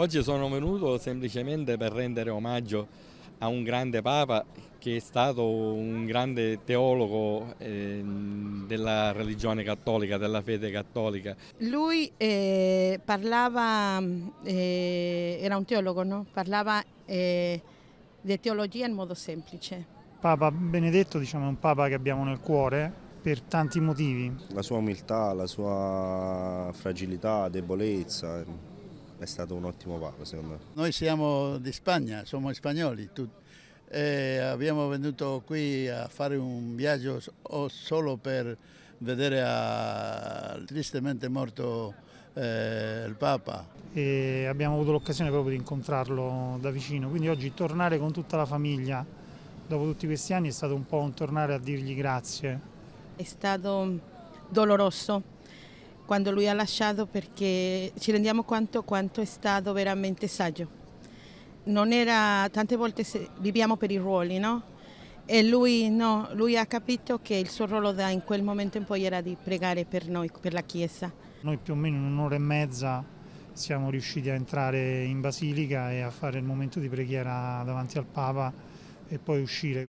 Oggi sono venuto semplicemente per rendere omaggio a un grande Papa che è stato un grande teologo eh, della religione cattolica, della fede cattolica. Lui eh, parlava, eh, era un teologo, no? parlava eh, di teologia in modo semplice. Papa Benedetto diciamo, è un Papa che abbiamo nel cuore, per tanti motivi. La sua umiltà, la sua fragilità, debolezza, è stato un ottimo Papa secondo me. Noi siamo di Spagna, siamo spagnoli tutti. E abbiamo venuto qui a fare un viaggio solo per vedere a... tristemente morto eh, il Papa. E abbiamo avuto l'occasione proprio di incontrarlo da vicino, quindi oggi tornare con tutta la famiglia dopo tutti questi anni è stato un po' un tornare a dirgli grazie. È stato doloroso quando lui ha lasciato perché ci rendiamo conto quanto è stato veramente saggio. Era, tante volte eh, viviamo per i ruoli, no? E lui, no, lui ha capito che il suo ruolo da in quel momento in poi era di pregare per noi, per la Chiesa. Noi più o meno in un'ora e mezza siamo riusciti a entrare in Basilica e a fare il momento di preghiera davanti al Papa e poi uscire.